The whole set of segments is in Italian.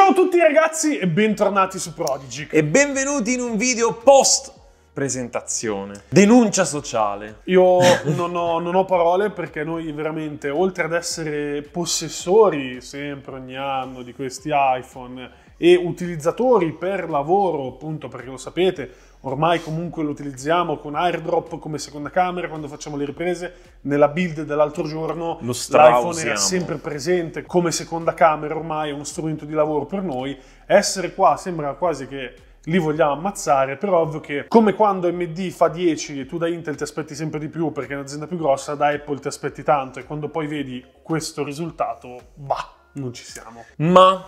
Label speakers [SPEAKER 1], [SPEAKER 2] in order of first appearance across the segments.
[SPEAKER 1] Ciao a tutti ragazzi e bentornati su Prodigy. E benvenuti in un video post
[SPEAKER 2] presentazione. Denuncia sociale.
[SPEAKER 1] Io non ho, non ho, parole perché noi veramente, oltre ad essere possessori sempre ogni anno di questi iPhone e utilizzatori per lavoro, appunto perché lo sapete, ormai comunque lo utilizziamo con airdrop come seconda camera quando facciamo le riprese. Nella build dell'altro giorno lo l'iPhone era sempre presente come seconda camera, ormai è uno strumento di lavoro per noi. Essere qua sembra quasi che li vogliamo ammazzare, però ovvio che come quando MD fa 10 e tu da Intel ti aspetti sempre di più perché è un'azienda più grossa, da Apple ti aspetti tanto e quando poi vedi questo risultato, bah, non ci siamo.
[SPEAKER 2] Ma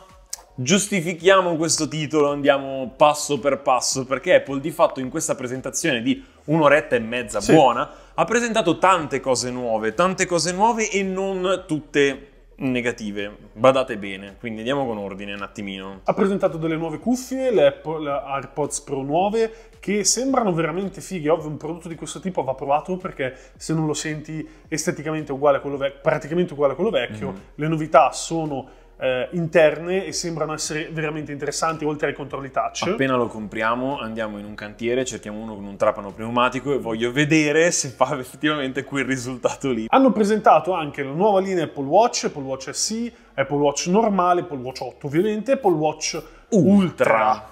[SPEAKER 2] giustifichiamo questo titolo, andiamo passo per passo, perché Apple di fatto in questa presentazione di un'oretta e mezza sì. buona ha presentato tante cose nuove, tante cose nuove e non tutte negative, badate bene, quindi andiamo con ordine un attimino. Ha
[SPEAKER 1] presentato delle nuove cuffie, le Apple AirPods Pro nuove, che sembrano veramente fighe, ovvio un prodotto di questo tipo va provato perché se non lo senti esteticamente uguale a quello vecchio, praticamente uguale a quello vecchio, mm. le novità sono eh, interne e sembrano essere veramente interessanti oltre ai controlli touch. Appena
[SPEAKER 2] lo compriamo andiamo in un cantiere, cerchiamo uno con un trapano pneumatico e voglio vedere se fa effettivamente quel risultato lì.
[SPEAKER 1] Hanno presentato anche la nuova linea Apple Watch, Apple Watch SE, Apple Watch normale, Apple Watch 8 ovviamente,
[SPEAKER 2] Apple Watch Ultra. Ultra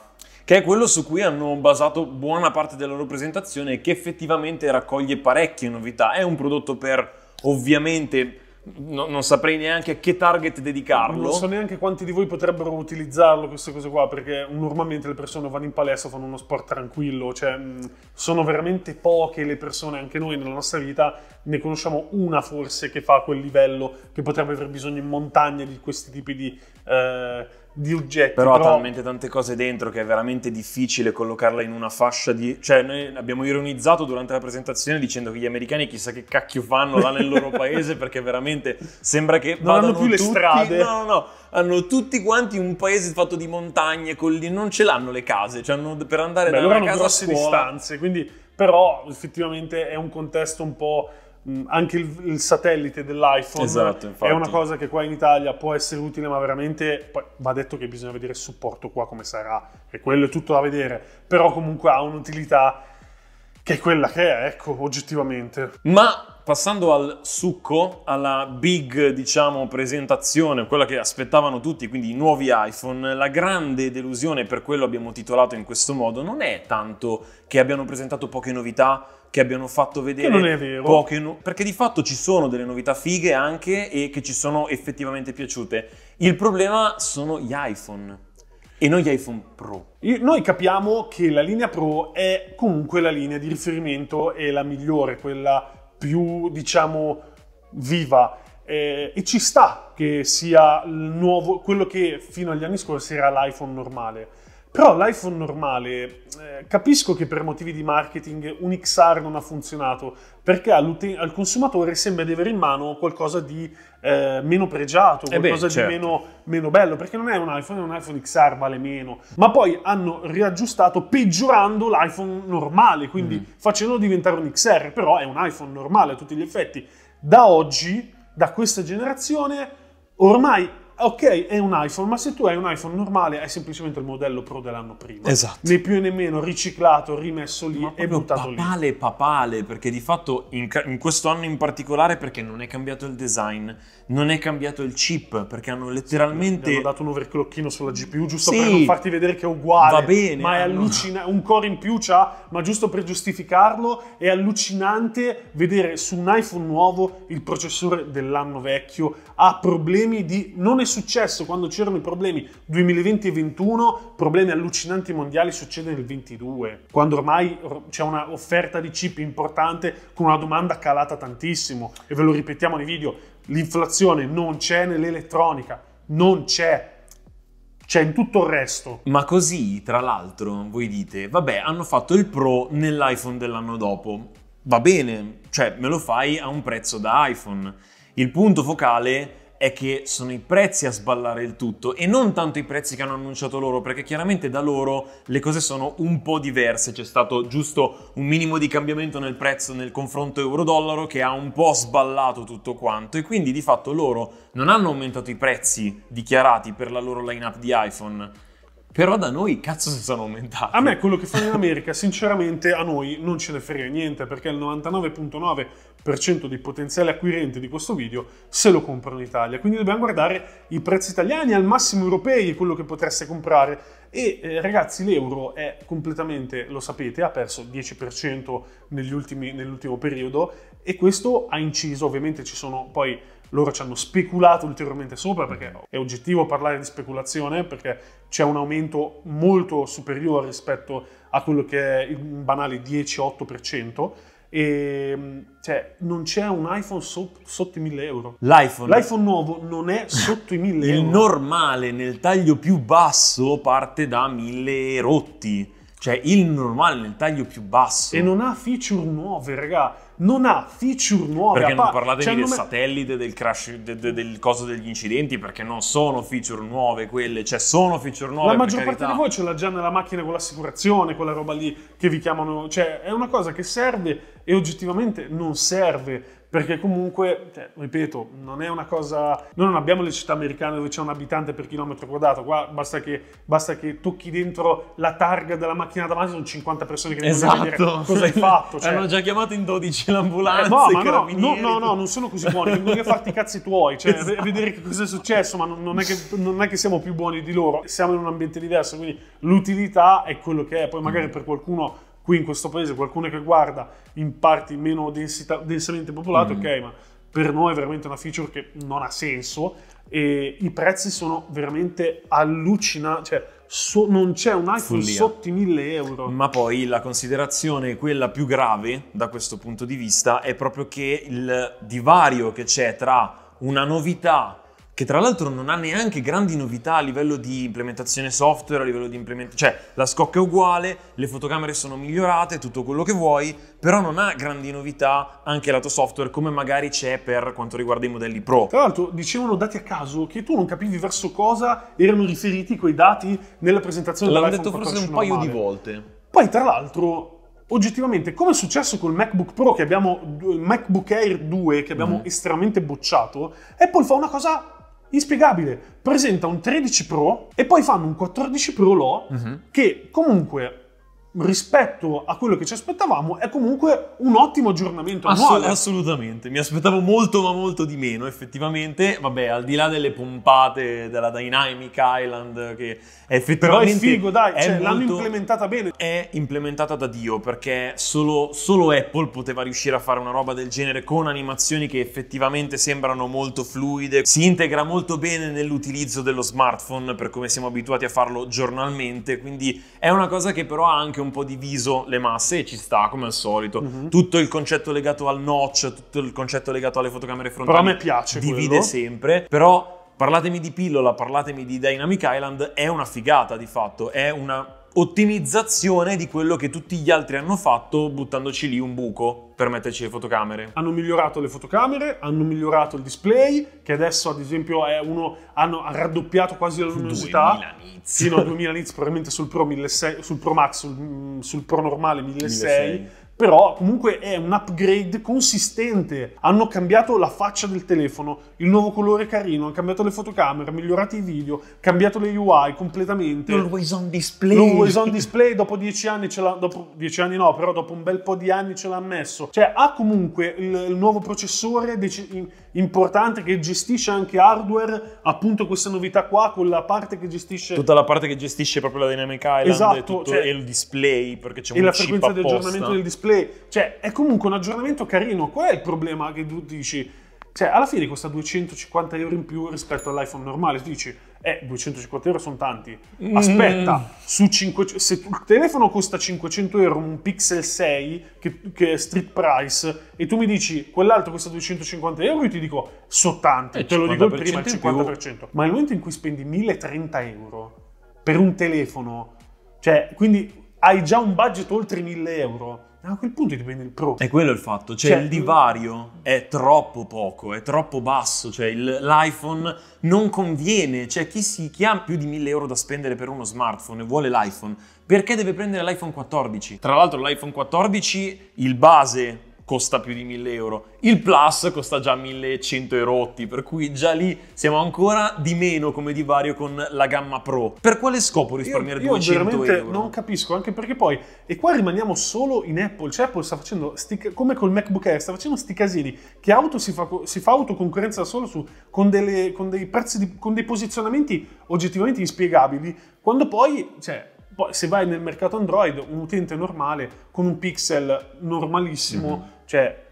[SPEAKER 2] che è quello su cui hanno basato buona parte della loro presentazione e che effettivamente raccoglie parecchie novità. È un prodotto per ovviamente no, non saprei neanche a che target dedicarlo. Non so
[SPEAKER 1] neanche quanti di voi potrebbero utilizzarlo queste cose qua, perché normalmente le persone vanno in palestra, fanno uno sport tranquillo, cioè mm, sono veramente poche le persone, anche noi nella nostra vita ne conosciamo una forse che fa quel livello, che potrebbe aver bisogno in montagna di questi tipi di... Eh, di
[SPEAKER 2] oggetti. Però, però, ha talmente tante cose dentro che è veramente difficile collocarla in una fascia di... Cioè, noi abbiamo ironizzato durante la presentazione dicendo che gli americani chissà che cacchio fanno là nel loro paese perché veramente sembra che non hanno più tutti... le strade. No, no, no. Hanno tutti quanti un paese fatto di montagne, colline, non ce l'hanno le case. Cioè, hanno, per andare Beh, da una casa a scuola... distanze,
[SPEAKER 1] quindi... Però effettivamente è un contesto un po' Mm, anche il, il satellite dell'iPhone esatto, è una cosa che qua in Italia può essere utile, ma veramente poi, va detto che bisogna vedere il supporto qua come sarà, e quello è tutto da vedere, però comunque ha un'utilità che è quella che è, ecco, oggettivamente.
[SPEAKER 2] Ma Passando al succo, alla big diciamo, presentazione, quella che aspettavano tutti, quindi i nuovi iPhone, la grande delusione, per quello abbiamo titolato in questo modo, non è tanto che abbiano presentato poche novità, che abbiano fatto vedere che non è vero. poche no- perché di fatto ci sono delle novità fighe anche e che ci sono effettivamente piaciute. Il problema sono gli iPhone e non gli iPhone Pro. Noi capiamo che la linea Pro è comunque
[SPEAKER 1] la linea di riferimento e la migliore, quella più, diciamo, viva. Eh, e ci sta che sia nuovo, quello che fino agli anni scorsi era l'iPhone normale. Però l'iPhone normale, eh, capisco che per motivi di marketing un XR non ha funzionato, perché al consumatore sembra di avere in mano qualcosa di eh, meno pregiato, eh qualcosa beh, certo. di meno, meno, bello, perché non è un iPhone, è un iPhone XR, vale meno. Ma poi hanno riaggiustato peggiorando l'iPhone normale, quindi mm. facendolo diventare un XR, però è un iPhone normale a tutti gli effetti. Da oggi, da questa generazione, ormai ok, è un iPhone, ma se tu hai un iPhone normale, è semplicemente il modello Pro dell'anno prima. Esatto. Né più né meno riciclato, rimesso lì ma e
[SPEAKER 2] buttato papale, lì. Papale, papale, perché di fatto in, in, questo anno in particolare perché non è cambiato il design, non è cambiato il chip, perché hanno letteralmente... Sì, hanno dato un overclockino sulla GPU giusto sì, per non farti
[SPEAKER 1] vedere che è uguale. Va bene. Ma è hanno... allucinante, un core in più c'ha, ma giusto per giustificarlo, è allucinante vedere su un iPhone nuovo il processore dell'anno vecchio ha problemi di non successo quando c'erano i problemi 2020 e 2021, problemi allucinanti mondiali, succede nel 22, quando ormai c'è una offerta di chip importante con una domanda calata tantissimo. E ve lo ripetiamo nei video, l'inflazione non c'è nell'elettronica, non c'è c'è in tutto il resto.
[SPEAKER 2] Ma così, tra l'altro, voi dite, vabbè, hanno fatto il Pro nell'iPhone dell'anno dopo. Va bene, cioè me lo fai a un prezzo da iPhone. Il punto focale è è che sono i prezzi a sballare il tutto e non tanto i prezzi che hanno annunciato loro, perché chiaramente da loro le cose sono un po' diverse, c'è stato giusto un minimo di cambiamento nel prezzo nel confronto euro-dollaro che ha un po' sballato tutto quanto e quindi di fatto loro non hanno aumentato i prezzi dichiarati per la loro lineup di iPhone, però da noi cazzo si sono aumentati. A me quello che fanno in America, sinceramente, a noi
[SPEAKER 1] non ce ne frega niente perché il 99,9% dei potenziali acquirenti di questo video se lo comprano in Italia. Quindi dobbiamo guardare i prezzi italiani al massimo europei, quello che potreste comprare. E eh, ragazzi, l'euro è completamente, lo sapete, ha perso 10% negli ultimi, nell'ultimo periodo e questo ha inciso, ovviamente ci sono poi loro ci hanno speculato ulteriormente sopra perché mm-hmm. è oggettivo parlare di speculazione perché c'è un aumento molto superiore rispetto a quello che è un banale 10-8% e mm, cioè non c'è un iPhone so- sotto i 1000
[SPEAKER 2] euro. L'iPhone. L'iPhone
[SPEAKER 1] nuovo non è sotto i 1000 euro. Il
[SPEAKER 2] normale nel taglio più basso parte da 1000 rotti. Cioè il normale nel taglio più basso. E non ha feature nuove, raga non ha feature nuove. Perché non parlate cioè, del me... satellite, del crash, de, de, del coso degli incidenti, perché non sono feature nuove quelle, cioè sono feature nuove. La maggior parte di voi
[SPEAKER 1] ce l'ha già nella macchina con l'assicurazione, quella roba lì che vi chiamano, cioè è una cosa che serve e oggettivamente non serve perché comunque, cioè, ripeto, non è una cosa... Noi non abbiamo le città americane dove c'è un abitante per chilometro quadrato, qua basta che, basta che tocchi dentro la targa della macchina davanti, sono 50 persone che esatto. vogliono vedere cosa hai fatto. Cioè... Hanno già
[SPEAKER 2] chiamato in 12 l'ambulanza, eh, no, no, no, no, no, non sono così buoni, vengono a
[SPEAKER 1] farti i cazzi tuoi, cioè esatto. vedere che cosa è successo, ma non, non, è che, non è che siamo più buoni di loro, siamo in un ambiente diverso, quindi l'utilità è quello che è, poi magari mm. per qualcuno qui in questo paese qualcuno che guarda in parti meno densità, densamente popolate, mm. ok, ma per noi è veramente una feature che non ha senso e i prezzi sono veramente allucinanti, cioè so, non c'è un iPhone Follia. sotto
[SPEAKER 2] i 1000 euro. Ma poi la considerazione, quella più grave da questo punto di vista, è proprio che il divario che c'è tra una novità che tra l'altro non ha neanche grandi novità a livello di implementazione software, a livello di implementazione, cioè la scocca è uguale, le fotocamere sono migliorate, tutto quello che vuoi, però non ha grandi novità anche lato software come magari c'è per quanto riguarda i modelli pro.
[SPEAKER 1] Tra l'altro dicevano dati a caso che tu non capivi verso cosa erano riferiti quei dati nella presentazione L'hanno dell'iPhone detto forse un paio di volte. Poi tra l'altro oggettivamente, come è successo col MacBook Pro che abbiamo, il MacBook Air 2 che abbiamo mm. estremamente bocciato, Apple fa una cosa Inspiegabile, presenta un 13 Pro e poi fanno un 14 Pro Lo uh-huh. che comunque rispetto a quello che ci aspettavamo, è comunque un ottimo aggiornamento annuale.
[SPEAKER 2] assolutamente, mi aspettavo molto ma molto di meno effettivamente, vabbè al di là delle pompate della Dynamic Island che è effettivamente... Però è figo dai, è cioè, molto... l'hanno implementata bene. È implementata da Dio perché solo, solo, Apple poteva riuscire a fare una roba del genere con animazioni che effettivamente sembrano molto fluide, si integra molto bene nell'utilizzo dello smartphone per come siamo abituati a farlo giornalmente, quindi è una cosa che però ha anche un un po' diviso le masse e ci sta come al solito. Mm-hmm. Tutto il concetto legato al notch, tutto il concetto legato alle fotocamere frontali. Però a me piace. Divide quello. sempre, però parlatemi di pillola, parlatemi di Dynamic Island, è una figata di fatto, è una ottimizzazione di quello che tutti gli altri hanno fatto buttandoci lì un buco per metterci le fotocamere.
[SPEAKER 1] Hanno migliorato le fotocamere, hanno migliorato il display, che adesso ad esempio è uno, hanno raddoppiato quasi la luminosità. 2000 Fino a 2000 nits, probabilmente sul Pro, 1600, sul Pro Max, sul, mm, sul Pro normale 1600. 1600 però comunque è un upgrade consistente. Hanno cambiato la faccia del telefono, il nuovo colore carino, hanno cambiato le fotocamere, migliorato i video, cambiato le UI completamente.
[SPEAKER 2] L'always on display. L'always on
[SPEAKER 1] display dopo dieci anni ce l'ha, dopo dieci anni no, però dopo un bel po' di anni ce l'ha messo. Cioè ha comunque il, il nuovo processore dec- importante che gestisce anche hardware, appunto questa novità qua con la parte che gestisce... Tutta la
[SPEAKER 2] parte che gestisce proprio la Dynamic Island esatto, e, tutto, cioè, e il display perché c'è un chip E la frequenza di aggiornamento del
[SPEAKER 1] display play. Cioè, è comunque un aggiornamento carino. Qual è il problema che tu dici? Cioè, alla fine costa 250 euro in più rispetto all'iPhone normale. Tu dici, eh, 250 euro sono tanti. Mm. Aspetta, mm. su 500, se il telefono costa 500 euro, un Pixel 6, che, che, è street price, e tu mi dici, quell'altro costa 250 euro, io ti dico, sono tanti. Eh, te lo dico prima, il 50%. Ma nel momento in cui spendi 1030 euro per un telefono, cioè, quindi hai già un budget oltre 1000 euro, a
[SPEAKER 2] quel punto ti prendi il pro. È quello il fatto, cioè, cioè il mm. divario è troppo poco, è troppo basso, cioè il, l'iPhone non conviene, cioè chi si chiama più di 1000 euro da spendere per uno smartphone e vuole l'iPhone, perché deve prendere l'iPhone 14? Tra l'altro l'iPhone 14, il base costa più di 1000 euro. Il Plus costa già 1100 euro, per cui già lì siamo ancora di meno come divario con la gamma Pro. Per quale scopo risparmiare io, 200 io veramente euro?
[SPEAKER 1] Non capisco, anche perché poi, e qua rimaniamo solo in Apple, cioè Apple sta facendo, sti, come col MacBook Air, sta facendo sti casini, che auto si fa, si fa autoconcorrenza da solo su, con, delle, con, dei prezzi, di, con dei posizionamenti oggettivamente inspiegabili, quando poi, cioè, poi se vai nel mercato Android, un utente normale con un pixel normalissimo, mm-hmm cioè,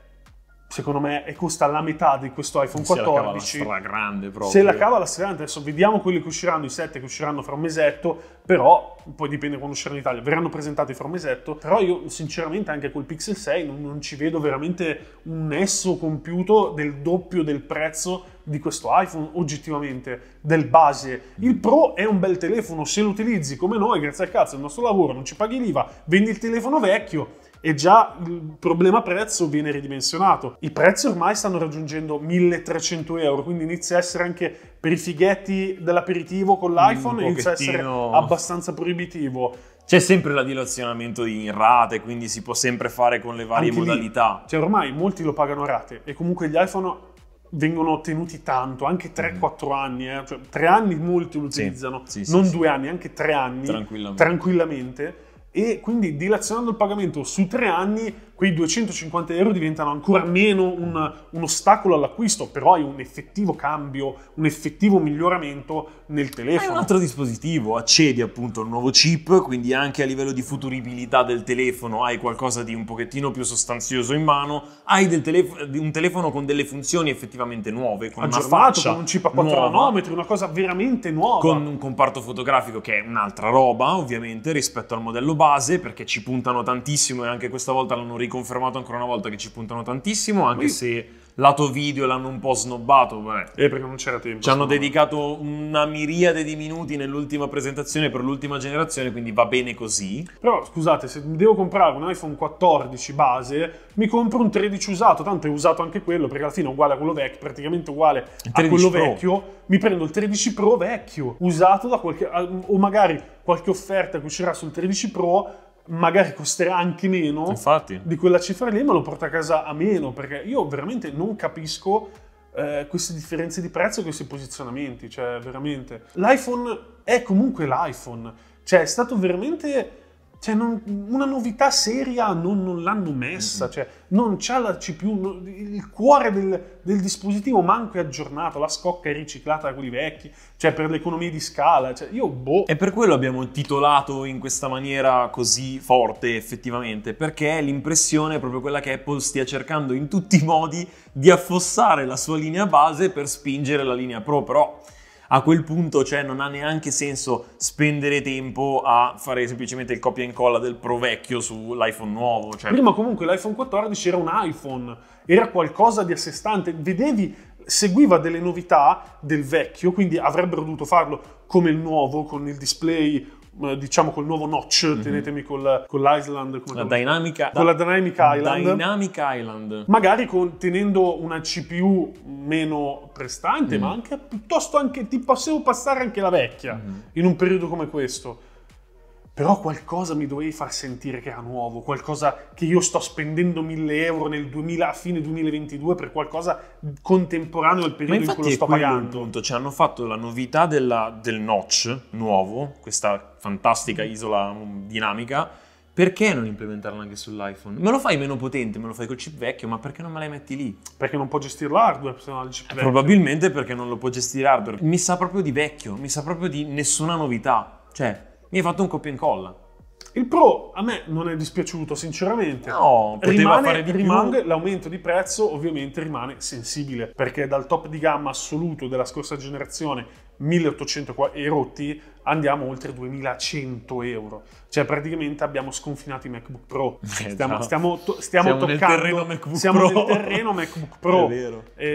[SPEAKER 1] secondo me, e costa la metà di questo iPhone 14. Se la cava
[SPEAKER 2] la grande proprio. Se la cava
[SPEAKER 1] la stragrande, adesso vediamo quelli che usciranno, i 7 che usciranno fra un mesetto, però poi dipende quando usciranno in Italia, verranno presentati fra un mesetto, però io sinceramente anche col Pixel 6 non, non ci vedo veramente un nesso compiuto del doppio del prezzo di questo iPhone oggettivamente del base il Pro è un bel telefono se lo utilizzi come noi grazie al cazzo il nostro lavoro non ci paghi l'IVA vendi il telefono vecchio e già il problema prezzo viene ridimensionato. I prezzi ormai stanno raggiungendo 1300 euro, quindi inizia a essere anche per i fighetti dell'aperitivo con mm, l'iPhone, inizia a essere abbastanza
[SPEAKER 2] proibitivo. C'è sempre la dilazionamento in rate, quindi si può sempre fare con le varie anche modalità.
[SPEAKER 1] Lì, cioè ormai molti lo pagano a rate e comunque gli iPhone vengono ottenuti tanto, anche 3-4 mm. anni, eh? cioè 3 anni molti lo utilizzano, sì, sì, non 2 sì, anni, anche 3 anni tranquillamente. tranquillamente e quindi dilazionando il pagamento su tre anni quei 250 euro diventano ancora meno un, un ostacolo all'acquisto, però hai un
[SPEAKER 2] effettivo cambio, un effettivo miglioramento nel telefono. È un altro dispositivo, accedi appunto a un nuovo chip, quindi anche a livello di futuribilità del telefono hai qualcosa di un pochettino più sostanzioso in mano, hai telef- un telefono con delle funzioni effettivamente nuove, con Aggiornato, una faccia con un
[SPEAKER 1] chip a 4 nanometri,
[SPEAKER 2] una cosa veramente nuova. Con un comparto fotografico che è un'altra roba, ovviamente, rispetto al modello base, perché ci puntano tantissimo e anche questa volta l'hanno riconfermato ancora una volta che ci puntano tantissimo, anche Ui. se lato video l'hanno un po' snobbato. Vabbè. Eh, perché non c'era tempo. Ci hanno dedicato una miriade di minuti nell'ultima presentazione per l'ultima generazione, quindi va bene così.
[SPEAKER 1] Però scusate, se devo comprare un iPhone 14 base, mi compro un 13 usato, tanto è usato anche quello, perché alla fine è uguale a quello vecchio, praticamente uguale a quello Pro. vecchio. Mi prendo il 13 Pro vecchio, usato da qualche... o magari qualche offerta che uscirà sul 13 Pro magari costerà anche meno Infatti. di quella cifra lì, ma lo porta a casa a meno, perché io veramente non capisco eh, queste differenze di prezzo e questi posizionamenti, cioè veramente. L'iPhone è comunque l'iPhone, cioè è stato veramente cioè, non, una novità seria non, non l'hanno messa, mm-hmm. cioè, non c'ha la CPU, il cuore del, del, dispositivo manco è aggiornato, la scocca è riciclata da quelli vecchi, cioè per le economie di scala, cioè, io boh.
[SPEAKER 2] E per quello abbiamo titolato in questa maniera così forte effettivamente, perché l'impressione è proprio quella che Apple stia cercando in tutti i modi di affossare la sua linea base per spingere la linea Pro, però a quel punto cioè, non ha neanche senso spendere tempo a fare semplicemente il copia e incolla del Pro vecchio sull'iPhone nuovo. Cioè. Prima
[SPEAKER 1] comunque l'iPhone 14 era un iPhone, era qualcosa di a sé stante, vedevi seguiva delle novità del vecchio, quindi avrebbero dovuto farlo come il nuovo, con il display eh, diciamo col nuovo notch, mm-hmm. tenetemi col, con l'Island. Come la come con da, la Dynamic Island.
[SPEAKER 2] Dynamic Island.
[SPEAKER 1] Magari con, tenendo una CPU meno prestante, mm-hmm. ma anche piuttosto anche ti posso passare anche la vecchia mm-hmm. in un periodo come questo però qualcosa mi dovevi far sentire che era nuovo, qualcosa che io sto spendendo 1000 euro nel 2000, a fine 2022 per qualcosa contemporaneo al periodo in cui lo sto pagando.
[SPEAKER 2] Punto. Cioè, hanno fatto la novità della, del notch nuovo, questa fantastica mm. isola mm, dinamica, perché non implementarla anche sull'iPhone? Me lo fai meno potente, me lo fai col chip vecchio, ma perché non me la metti lì? Perché non può gestire l'hardware se no il chip eh, vecchio. Probabilmente perché non lo può gestire l'hardware. Mi sa proprio di vecchio, mi sa proprio di nessuna novità. Cioè, mi hai fatto un copia e incolla.
[SPEAKER 1] Il Pro a me non è dispiaciuto, sinceramente. No,
[SPEAKER 2] poteva rimane, fare di rimane, più.
[SPEAKER 1] L'aumento di prezzo ovviamente rimane sensibile, perché dal top di gamma assoluto della scorsa generazione, 1800 erotti, andiamo oltre 2100 euro. Cioè praticamente abbiamo sconfinato i MacBook Pro. Eh, stiamo, stiamo, to- stiamo siamo toccando... Nel terreno MacBook siamo Pro. nel terreno MacBook Pro. È vero. E,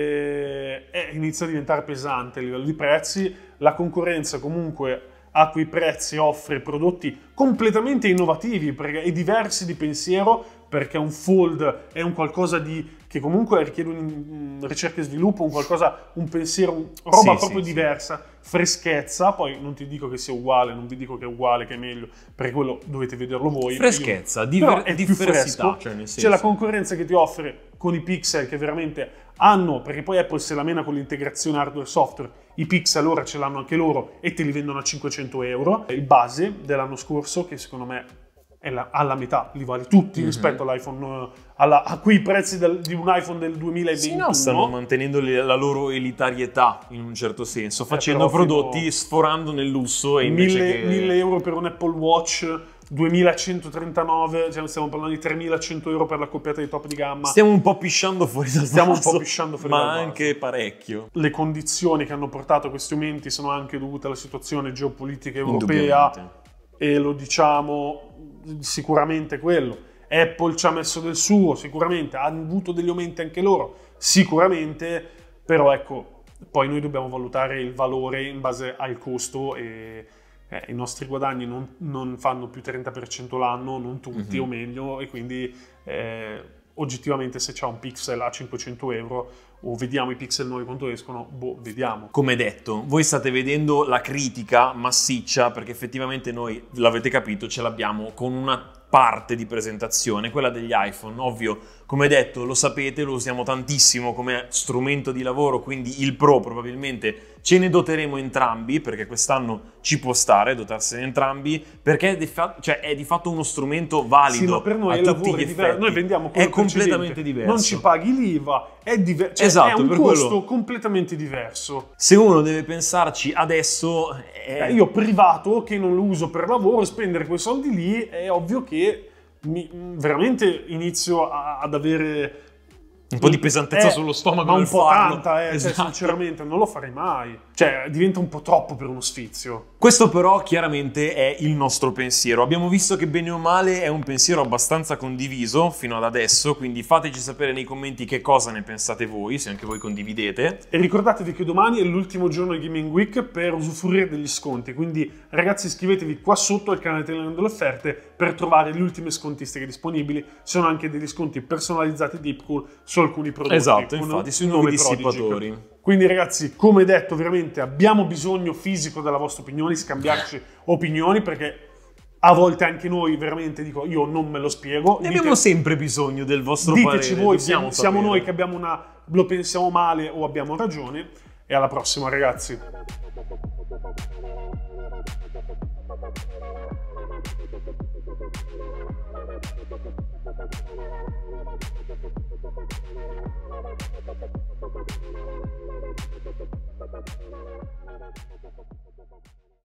[SPEAKER 1] eh, e eh, inizia a diventare pesante a livello di prezzi. La concorrenza comunque a quei prezzi offre prodotti completamente innovativi e diversi di pensiero perché un fold è un qualcosa di, che comunque richiede un, um, ricerca e sviluppo, un qualcosa, un pensiero, un, roba sì, proprio sì, diversa, sì. freschezza, poi non ti dico che sia uguale, non vi dico che è uguale, che è meglio, perché quello dovete vederlo voi. Freschezza, io, diver- è più fresco, cioè c'è la concorrenza che ti offre con i pixel che veramente hanno, perché poi Apple se la mena con l'integrazione hardware-software, i Pix allora ce l'hanno anche loro e te li vendono a 500 euro. Il base dell'anno scorso, che secondo me la, alla metà, li vale tutti mm-hmm. rispetto all'iPhone, eh, alla, a quei prezzi del, di un iPhone del 2021. Sì, no, stanno
[SPEAKER 2] mantenendo le, la loro elitarietà in un certo senso, eh, facendo eh, prodotti sforando nel lusso e invece 1000, che... 1000
[SPEAKER 1] euro per un Apple Watch 2139, cioè stiamo parlando di 3100 euro per la coppiata di top di gamma. Stiamo
[SPEAKER 2] un po' pisciando fuori dal Stiamo vaso, un po' pisciando fuori dal vaso. Ma anche parecchio.
[SPEAKER 1] Le condizioni che hanno portato a questi aumenti sono anche dovute alla situazione geopolitica europea e lo diciamo sicuramente quello. Apple ci ha messo del suo, sicuramente, hanno avuto degli aumenti anche loro, sicuramente, però ecco, poi noi dobbiamo valutare il valore in base al costo e eh, i nostri guadagni non, non, fanno più 30% l'anno, non tutti mm-hmm. o meglio, e quindi eh, oggettivamente se c'è un pixel a 500 euro o vediamo i pixel nuovi quanto
[SPEAKER 2] escono, boh, vediamo. Come detto, voi state vedendo la critica massiccia perché effettivamente noi, l'avete capito, ce l'abbiamo con una parte di presentazione, quella degli iPhone. Ovvio, come detto, lo sapete, lo usiamo tantissimo come strumento di lavoro, quindi il Pro probabilmente ce ne doteremo entrambi, perché quest'anno ci può stare dotarsene entrambi, perché è di, fa- cioè è di fatto uno strumento valido. Sì, ma per noi è lavoro, è diverso. Noi vendiamo È completamente diverso. Non ci
[SPEAKER 1] paghi l'IVA, è diverso. Cioè esatto, è un costo quello. completamente
[SPEAKER 2] diverso. Se uno deve pensarci adesso... È... Io
[SPEAKER 1] privato, che non lo uso per lavoro, spendere quei soldi lì è ovvio che mi, veramente inizio a, ad avere
[SPEAKER 2] un po' di pesantezza eh, sullo stomaco ma un po' farlo. tanta eh, cioè, esatto. cioè,
[SPEAKER 1] sinceramente non lo farei mai cioè, diventa un po' troppo per uno sfizio.
[SPEAKER 2] Questo però chiaramente è il nostro pensiero. Abbiamo visto che bene o male è un pensiero abbastanza condiviso fino ad adesso, quindi fateci sapere nei commenti che cosa ne pensate voi, se anche voi condividete. E
[SPEAKER 1] ricordatevi che domani è l'ultimo giorno di Gaming Week per usufruire degli sconti, quindi ragazzi iscrivetevi qua sotto al canale Telegram delle offerte per trovare le ultime scontistiche disponibili. Ci sono anche degli sconti personalizzati di Deepcool su alcuni prodotti. Esatto, infatti, sui nuovi dissipatori. Prodigy. Quindi ragazzi, come detto, veramente abbiamo bisogno fisico della vostra opinione, scambiarci opinioni perché a volte anche noi veramente dico io non me lo spiego. Ne abbiamo Dite, sempre bisogno
[SPEAKER 2] del vostro diteci parere. Diteci voi, siamo, siamo noi che
[SPEAKER 1] abbiamo una, lo pensiamo male o abbiamo ragione e alla prossima ragazzi. Thank you. Thank you.